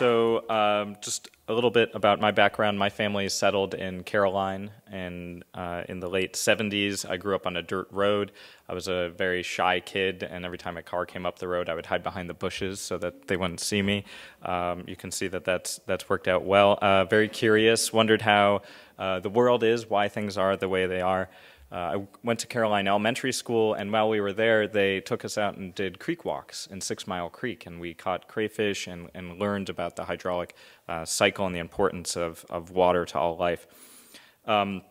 So, um, just a little bit about my background. My family settled in Caroline, and uh, in the late 70s, I grew up on a dirt road. I was a very shy kid, and every time a car came up the road, I would hide behind the bushes so that they wouldn't see me. Um, you can see that that's that's worked out well. Uh, very curious, wondered how uh, the world is, why things are the way they are. Uh, I went to Caroline Elementary School, and while we were there, they took us out and did creek walks in Six Mile Creek, and we caught crayfish and, and learned about the hydraulic uh, cycle and the importance of, of water to all life. Um,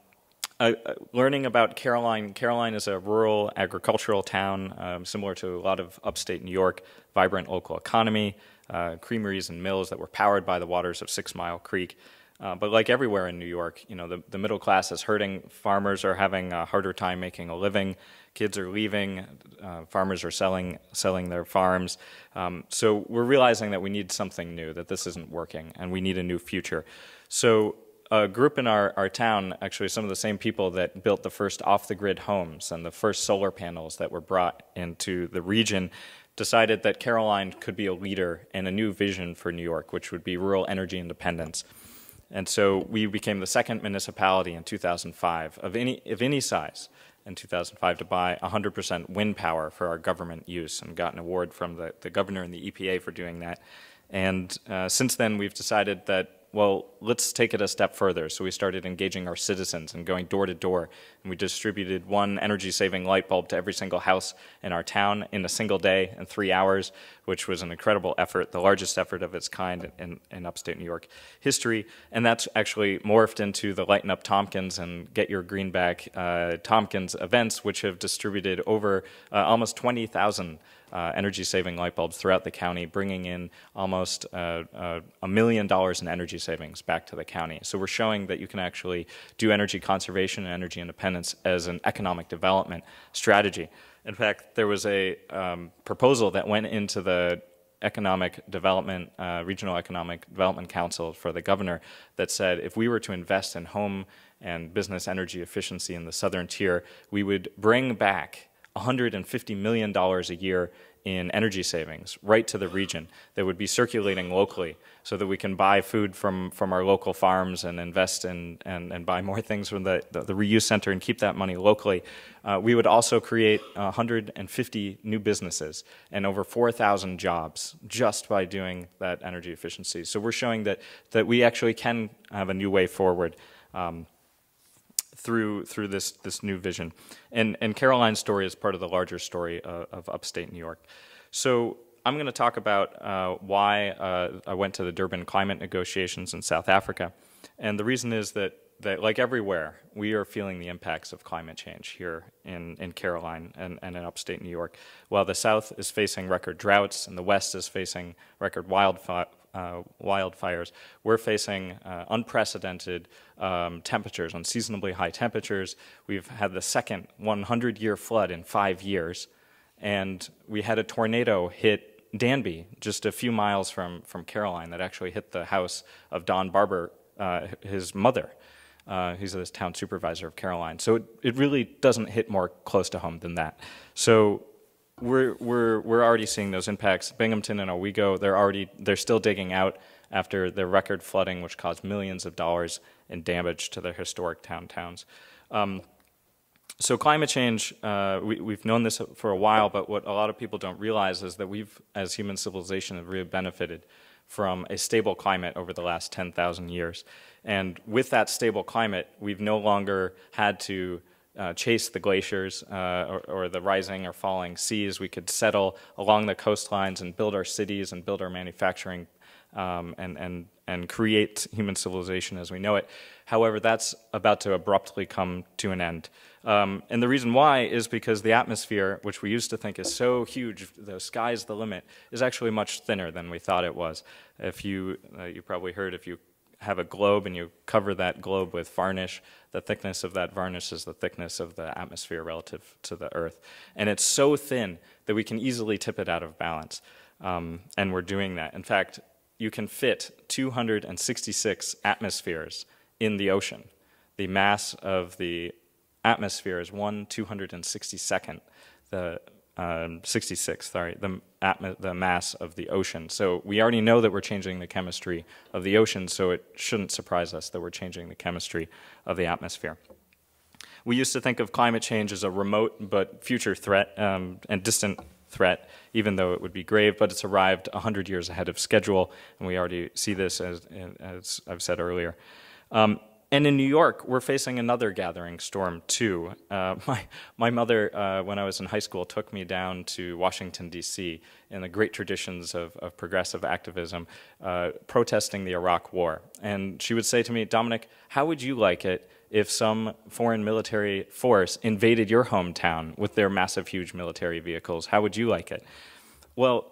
uh, learning about Caroline, Caroline is a rural agricultural town, um, similar to a lot of upstate New York, vibrant local economy, uh, creameries and mills that were powered by the waters of Six Mile Creek. Uh, but like everywhere in New York, you know, the, the middle class is hurting. Farmers are having a harder time making a living. Kids are leaving. Uh, farmers are selling selling their farms. Um, so we're realizing that we need something new. That this isn't working, and we need a new future. So a group in our, our town, actually some of the same people that built the first off-the-grid homes and the first solar panels that were brought into the region, decided that Caroline could be a leader and a new vision for New York, which would be rural energy independence. And so we became the second municipality in 2005 of any, of any size in 2005 to buy 100% wind power for our government use and got an award from the, the governor and the EPA for doing that. And uh, since then, we've decided that, well, let's take it a step further. So we started engaging our citizens and going door to door. And we distributed one energy saving light bulb to every single house in our town in a single day in three hours which was an incredible effort, the largest effort of its kind in, in upstate New York history. And that's actually morphed into the Lighten Up Tompkins and Get Your Greenback uh, Tompkins events, which have distributed over uh, almost 20,000 uh, energy saving light bulbs throughout the county, bringing in almost uh, uh, a uh, million dollars in energy savings back to the county. So we're showing that you can actually do energy conservation and energy independence as an economic development strategy. In fact, there was a um, proposal that went into the economic development, uh, regional economic development council for the governor that said if we were to invest in home and business energy efficiency in the southern tier, we would bring back $150 million a year in energy savings right to the region that would be circulating locally so that we can buy food from, from our local farms and invest in, and, and buy more things from the, the, the reuse center and keep that money locally. Uh, we would also create 150 new businesses and over 4,000 jobs just by doing that energy efficiency. So we're showing that, that we actually can have a new way forward. Um, through through this this new vision. And and Caroline's story is part of the larger story of, of upstate New York. So I'm going to talk about uh, why uh, I went to the Durban climate negotiations in South Africa. And the reason is that, that like everywhere, we are feeling the impacts of climate change here in, in Caroline and, and in upstate New York. While the South is facing record droughts and the West is facing record wildfires, uh, wildfires, we're facing uh, unprecedented um, temperatures, unseasonably high temperatures. We've had the second 100 year flood in five years, and we had a tornado hit Danby, just a few miles from, from Caroline, that actually hit the house of Don Barber, uh, his mother. Uh, he's the town supervisor of Caroline. So it, it really doesn't hit more close to home than that. So we're, we're, we're already seeing those impacts. Binghamton and Owego, they're already, they're still digging out after their record flooding, which caused millions of dollars in damage to their historic downtowns. Um, so climate change, uh, we, have known this for a while, but what a lot of people don't realize is that we've, as human civilization, have really benefited from a stable climate over the last 10,000 years. And with that stable climate, we've no longer had to uh, chase the glaciers uh, or, or, the rising or falling seas. We could settle along the coastlines and build our cities and build our manufacturing um, and, and, and create human civilization as we know it. However, that's about to abruptly come to an end. Um, and the reason why is because the atmosphere, which we used to think is so huge, the sky's the limit, is actually much thinner than we thought it was. If you, uh, you probably heard if you have a globe and you cover that globe with varnish, the thickness of that varnish is the thickness of the atmosphere relative to the Earth. And it's so thin that we can easily tip it out of balance. Um, and we're doing that. In fact, you can fit 266 atmospheres in the ocean. The mass of the atmosphere is 1 262nd. The um, 66, sorry, the, the mass of the ocean. So we already know that we're changing the chemistry of the ocean, so it shouldn't surprise us that we're changing the chemistry of the atmosphere. We used to think of climate change as a remote but future threat um, and distant threat, even though it would be grave, but it's arrived 100 years ahead of schedule, and we already see this, as, as I've said earlier. Um, and in New York, we're facing another gathering storm too. Uh, my, my mother, uh, when I was in high school, took me down to Washington, D.C., in the great traditions of, of progressive activism, uh, protesting the Iraq War. And she would say to me, Dominic, how would you like it if some foreign military force invaded your hometown with their massive, huge military vehicles? How would you like it? Well,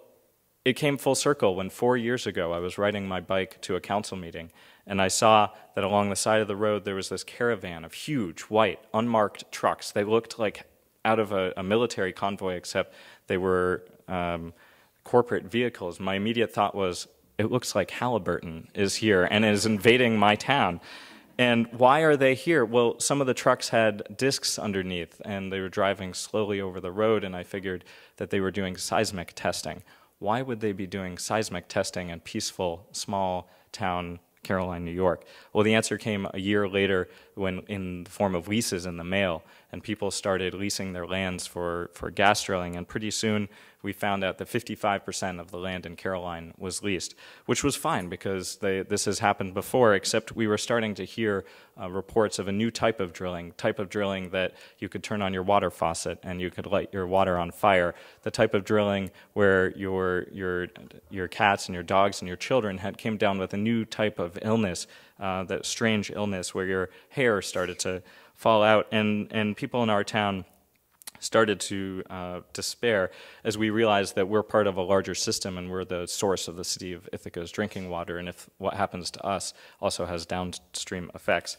it came full circle when four years ago I was riding my bike to a council meeting and I saw that along the side of the road there was this caravan of huge, white, unmarked trucks. They looked like out of a, a military convoy, except they were um, corporate vehicles. My immediate thought was, it looks like Halliburton is here and is invading my town. And why are they here? Well, some of the trucks had discs underneath and they were driving slowly over the road, and I figured that they were doing seismic testing why would they be doing seismic testing in peaceful small town Caroline, New York? Well, the answer came a year later when in the form of leases in the mail and people started leasing their lands for, for gas drilling. And pretty soon we found out that 55% of the land in Caroline was leased, which was fine because they, this has happened before, except we were starting to hear uh, reports of a new type of drilling, type of drilling that you could turn on your water faucet and you could light your water on fire, the type of drilling where your, your, your cats and your dogs and your children had came down with a new type of illness, uh, that strange illness where your hair started to fall out, and, and people in our town started to uh, despair as we realized that we're part of a larger system and we're the source of the city of Ithaca's drinking water, and if what happens to us also has downstream effects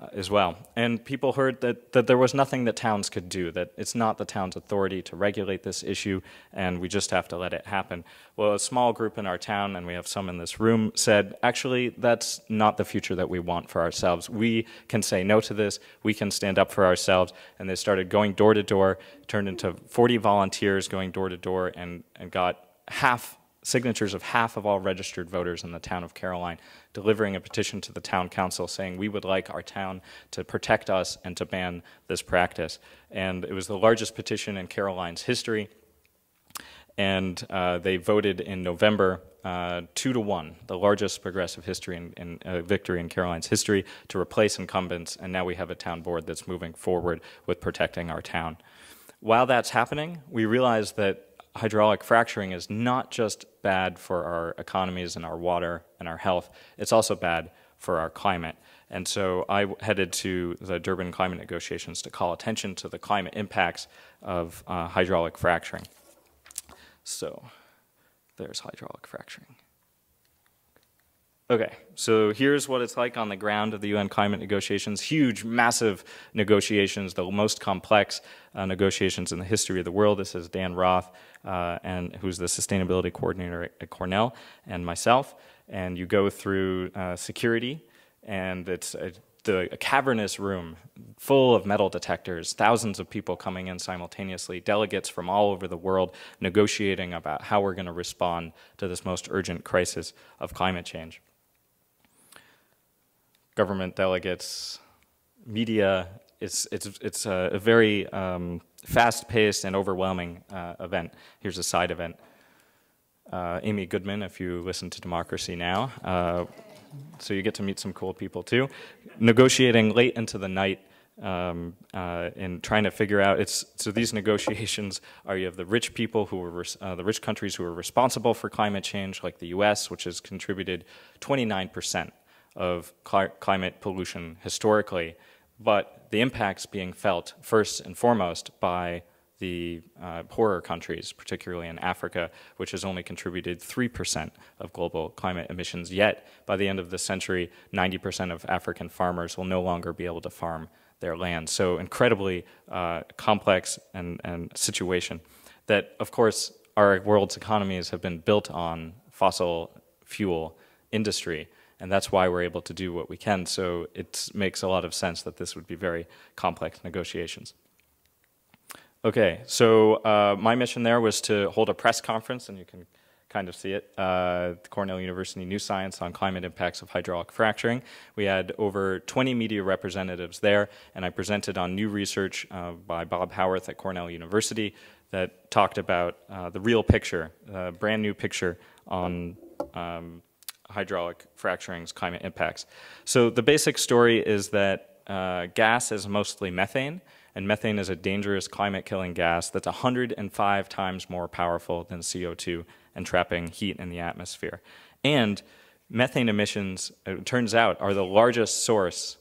uh, as well. And people heard that, that there was nothing that towns could do, that it's not the town's authority to regulate this issue, and we just have to let it happen. Well, a small group in our town, and we have some in this room, said, actually, that's not the future that we want for ourselves. We can say no to this, we can stand up for ourselves. And they started going door to door, turned into 40 volunteers going door to door, and, and got half signatures of half of all registered voters in the town of Caroline, delivering a petition to the town council saying we would like our town to protect us and to ban this practice. And it was the largest petition in Caroline's history. And uh, they voted in November uh, two to one, the largest progressive history in, in uh, victory in Caroline's history, to replace incumbents. And now we have a town board that's moving forward with protecting our town. While that's happening, we realize that hydraulic fracturing is not just bad for our economies and our water and our health. It's also bad for our climate. And so I headed to the Durban climate negotiations to call attention to the climate impacts of uh, hydraulic fracturing. So there's hydraulic fracturing. Okay, so here's what it's like on the ground of the UN climate negotiations. Huge, massive negotiations, the most complex uh, negotiations in the history of the world. This is Dan Roth, uh, and who's the sustainability coordinator at Cornell, and myself. And you go through uh, security, and it's a, the, a cavernous room full of metal detectors, thousands of people coming in simultaneously, delegates from all over the world negotiating about how we're going to respond to this most urgent crisis of climate change government delegates, media. It's, it's, it's a, a very um, fast-paced and overwhelming uh, event. Here's a side event. Uh, Amy Goodman, if you listen to Democracy Now. Uh, so you get to meet some cool people too. Negotiating late into the night um, uh, and trying to figure out, it's, so these negotiations are you have the rich people who are, uh, the rich countries who are responsible for climate change, like the US, which has contributed 29% of climate pollution historically, but the impacts being felt first and foremost by the uh, poorer countries, particularly in Africa, which has only contributed 3% of global climate emissions. Yet, by the end of the century, 90% of African farmers will no longer be able to farm their land. So, incredibly uh, complex and, and situation that, of course, our world's economies have been built on fossil fuel industry and that's why we're able to do what we can. So it makes a lot of sense that this would be very complex negotiations. Okay, so uh, my mission there was to hold a press conference, and you can kind of see it, uh, Cornell University New Science on Climate Impacts of Hydraulic Fracturing. We had over 20 media representatives there, and I presented on new research uh, by Bob Howarth at Cornell University that talked about uh, the real picture, a uh, brand new picture on um, hydraulic fracturing's climate impacts. So the basic story is that uh, gas is mostly methane, and methane is a dangerous climate-killing gas that's 105 times more powerful than CO2 and trapping heat in the atmosphere. And methane emissions, uh, it turns out, are the largest source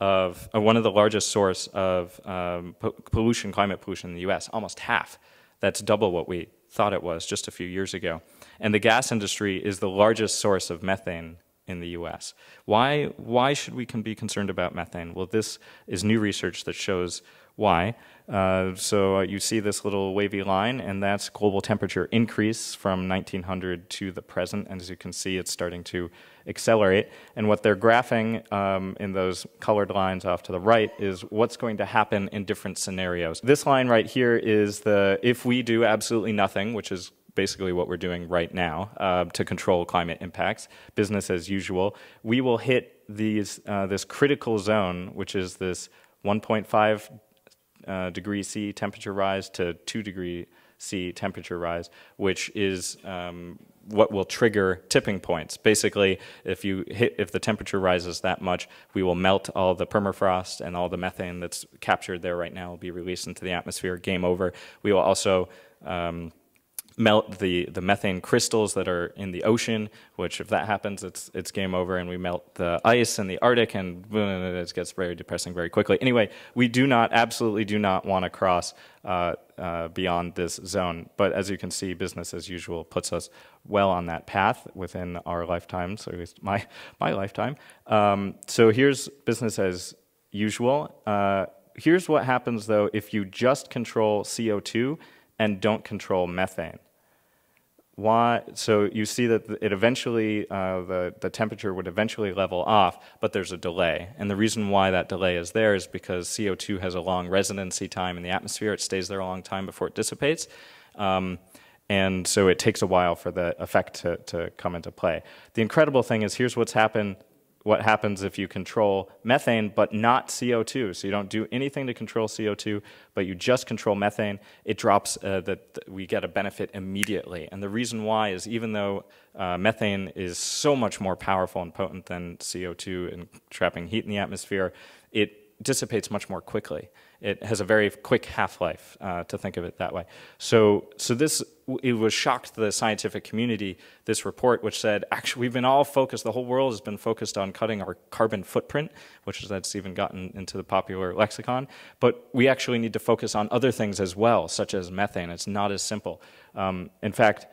of, uh, one of the largest source of um, pollution, climate pollution in the US, almost half. That's double what we thought it was just a few years ago and the gas industry is the largest source of methane in the US. Why, why should we can be concerned about methane? Well, this is new research that shows why. Uh, so uh, you see this little wavy line, and that's global temperature increase from 1900 to the present. And as you can see, it's starting to accelerate. And what they're graphing um, in those colored lines off to the right is what's going to happen in different scenarios. This line right here is the if we do absolutely nothing, which is basically what we're doing right now uh, to control climate impacts, business as usual, we will hit these, uh, this critical zone, which is this 1.5 uh, degree C temperature rise to 2 degree C temperature rise, which is um, what will trigger tipping points. Basically, if you hit, if the temperature rises that much, we will melt all the permafrost and all the methane that's captured there right now will be released into the atmosphere. Game over. We will also um, melt the, the methane crystals that are in the ocean, which if that happens, it's, it's game over and we melt the ice in the Arctic and it gets very depressing very quickly. Anyway, we do not, absolutely do not want to cross uh, uh, beyond this zone. But as you can see, business as usual puts us well on that path within our lifetimes, or at least my, my lifetime. Um, so here's business as usual. Uh, here's what happens though if you just control CO2 and don't control methane why, so you see that it eventually, uh, the, the temperature would eventually level off, but there's a delay. And the reason why that delay is there is because CO2 has a long residency time in the atmosphere. It stays there a long time before it dissipates. Um, and so it takes a while for the effect to, to come into play. The incredible thing is here's what's happened what happens if you control methane but not CO2. So you don't do anything to control CO2, but you just control methane. It drops, uh, that we get a benefit immediately. And the reason why is even though uh, methane is so much more powerful and potent than CO2 in trapping heat in the atmosphere, it dissipates much more quickly. It has a very quick half-life, uh, to think of it that way. So, so this it was shocked the scientific community, this report, which said, actually, we've been all focused, the whole world has been focused on cutting our carbon footprint, which is, that's even gotten into the popular lexicon, but we actually need to focus on other things as well, such as methane. It's not as simple. Um, in fact,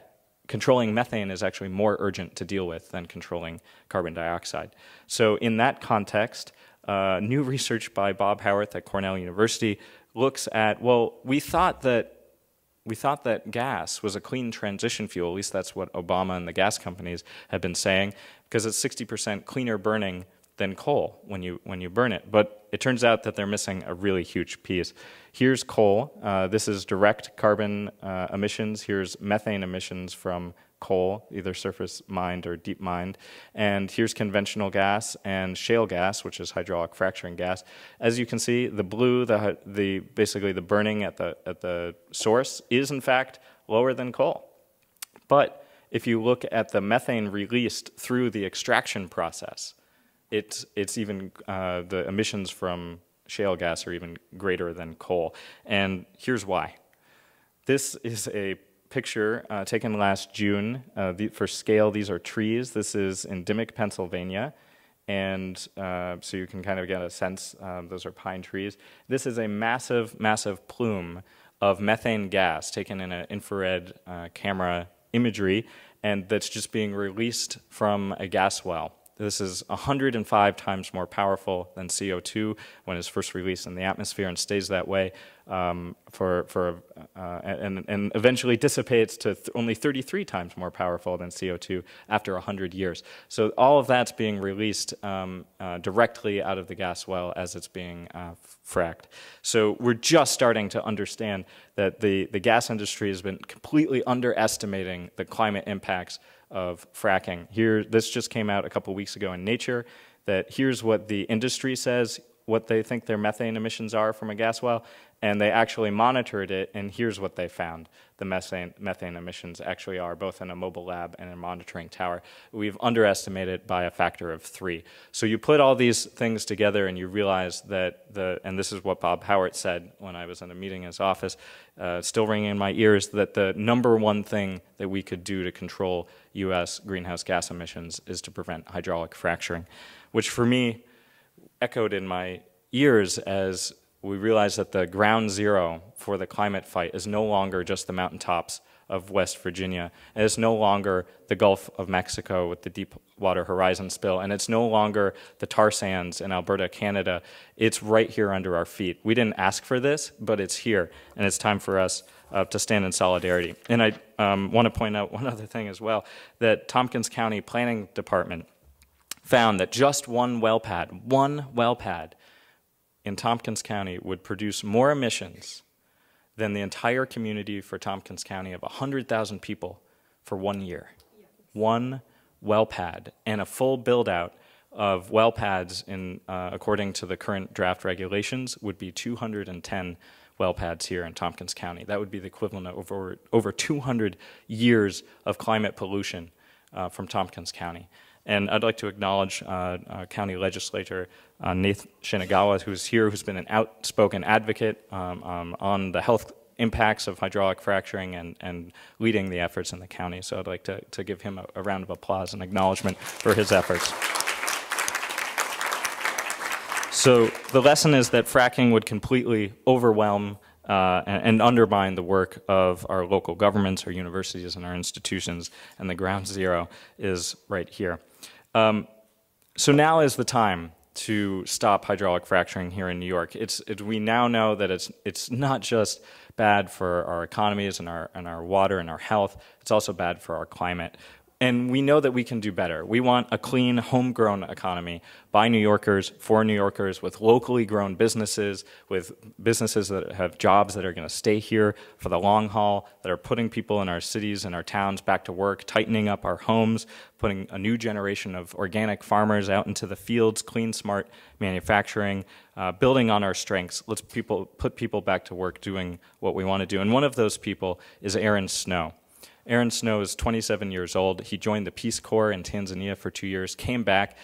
controlling methane is actually more urgent to deal with than controlling carbon dioxide. So in that context, uh, new research by Bob Howarth at Cornell University looks at, well, we thought that we thought that gas was a clean transition fuel, at least that's what Obama and the gas companies have been saying, because it's 60% cleaner burning than coal when you, when you burn it. But it turns out that they're missing a really huge piece. Here's coal. Uh, this is direct carbon uh, emissions. Here's methane emissions from coal, either surface mined or deep mined. And here's conventional gas and shale gas, which is hydraulic fracturing gas. As you can see, the blue, the, the basically the burning at the, at the source is in fact lower than coal. But if you look at the methane released through the extraction process, it's, it's even, uh, the emissions from shale gas are even greater than coal. And here's why. This is a picture uh, taken last June. Uh, the, for scale, these are trees. This is endemic Pennsylvania. And uh, so you can kind of get a sense, um, those are pine trees. This is a massive, massive plume of methane gas taken in an infrared uh, camera imagery, and that's just being released from a gas well. This is 105 times more powerful than CO2 when it's first released in the atmosphere and stays that way um, for, for, uh, and, and eventually dissipates to th only 33 times more powerful than CO2 after 100 years. So all of that's being released um, uh, directly out of the gas well as it's being uh, fracked. So we're just starting to understand that the, the gas industry has been completely underestimating the climate impacts of fracking. Here, this just came out a couple weeks ago in Nature that here's what the industry says, what they think their methane emissions are from a gas well, and they actually monitored it, and here's what they found the methane, methane emissions actually are, both in a mobile lab and a monitoring tower. We've underestimated by a factor of three. So you put all these things together and you realize that the, and this is what Bob Howard said when I was in a meeting in his office, uh, still ringing in my ears, that the number one thing that we could do to control U.S. greenhouse gas emissions is to prevent hydraulic fracturing, which for me, echoed in my ears as we realized that the ground zero for the climate fight is no longer just the mountaintops of West Virginia, and it's no longer the Gulf of Mexico with the Deepwater Horizon spill, and it's no longer the tar sands in Alberta, Canada. It's right here under our feet. We didn't ask for this, but it's here, and it's time for us uh, to stand in solidarity. And I um, want to point out one other thing as well, that Tompkins County Planning Department – found that just one well pad, one well pad in Tompkins County would produce more emissions than the entire community for Tompkins County of 100,000 people for one year. Yes. One well pad and a full build out of well pads in, uh, according to the current draft regulations would be 210 well pads here in Tompkins County. That would be the equivalent of over, over 200 years of climate pollution uh, from Tompkins County. And I'd like to acknowledge uh, uh County Legislator uh, Shinagawa, who's here, who's been an outspoken advocate um, um, on the health impacts of hydraulic fracturing and, and leading the efforts in the county. So I'd like to, to give him a, a round of applause and acknowledgement for his efforts. So the lesson is that fracking would completely overwhelm uh, and, undermine the work of our local governments, our universities, and our institutions. And the ground zero is right here. Um, so now is the time to stop hydraulic fracturing here in New York. It's, it, we now know that it's, it's not just bad for our economies and our, and our water and our health, it's also bad for our climate. And we know that we can do better. We want a clean, homegrown economy by New Yorkers, for New Yorkers, with locally grown businesses, with businesses that have jobs that are going to stay here for the long haul, that are putting people in our cities and our towns back to work, tightening up our homes, putting a new generation of organic farmers out into the fields, clean, smart manufacturing, uh, building on our strengths. Let's people, put people back to work doing what we want to do. And one of those people is Aaron Snow. Aaron Snow is 27 years old. He joined the Peace Corps in Tanzania for two years, came back,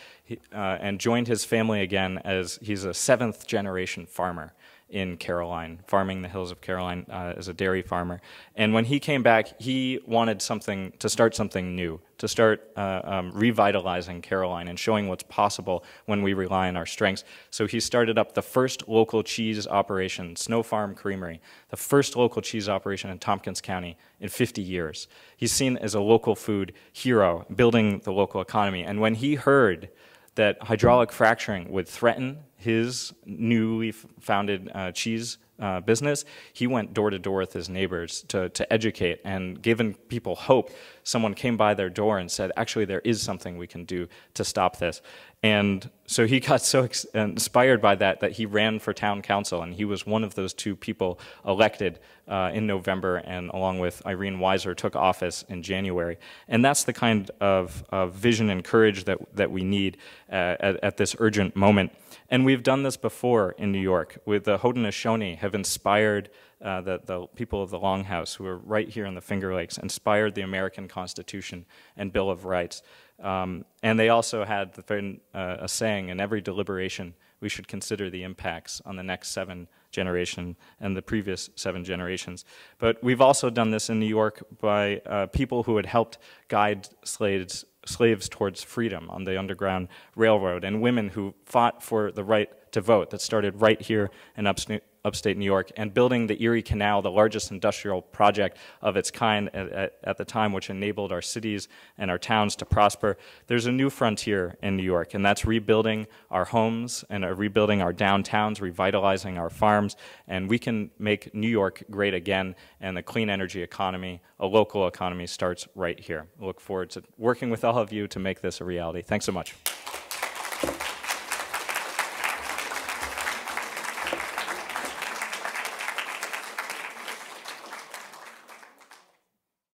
uh, and joined his family again as he's a seventh generation farmer in Caroline, farming the hills of Caroline uh, as a dairy farmer. And when he came back, he wanted something to start something new, to start uh, um, revitalizing Caroline and showing what's possible when we rely on our strengths. So he started up the first local cheese operation, Snow Farm Creamery, the first local cheese operation in Tompkins County in 50 years. He's seen as a local food hero, building the local economy. And when he heard that hydraulic fracturing would threaten his newly founded uh, cheese uh, business, he went door to door with his neighbors to, to educate and giving people hope. Someone came by their door and said, actually, there is something we can do to stop this. And so he got so inspired by that that he ran for town council, and he was one of those two people elected uh, in November, and along with Irene Weiser, took office in January. And that's the kind of, of vision and courage that, that we need uh, at, at this urgent moment. And we've done this before in New York with the Haudenosaunee have inspired uh, the, the people of the Longhouse who are right here in the Finger Lakes, inspired the American Constitution and Bill of Rights. Um, and they also had the, uh, a saying, in every deliberation, we should consider the impacts on the next seven generation and the previous seven generations. But we've also done this in New York by uh, people who had helped guide Slade's slaves towards freedom on the Underground Railroad and women who fought for the right to vote that started right here in upstate New York and building the Erie Canal, the largest industrial project of its kind at, at, at, the time, which enabled our cities and our towns to prosper. There's a new frontier in New York, and that's rebuilding our homes and uh, rebuilding our downtowns, revitalizing our farms, and we can make New York great again, and the clean energy economy, a local economy, starts right here. I look forward to working with all of you to make this a reality. Thanks so much.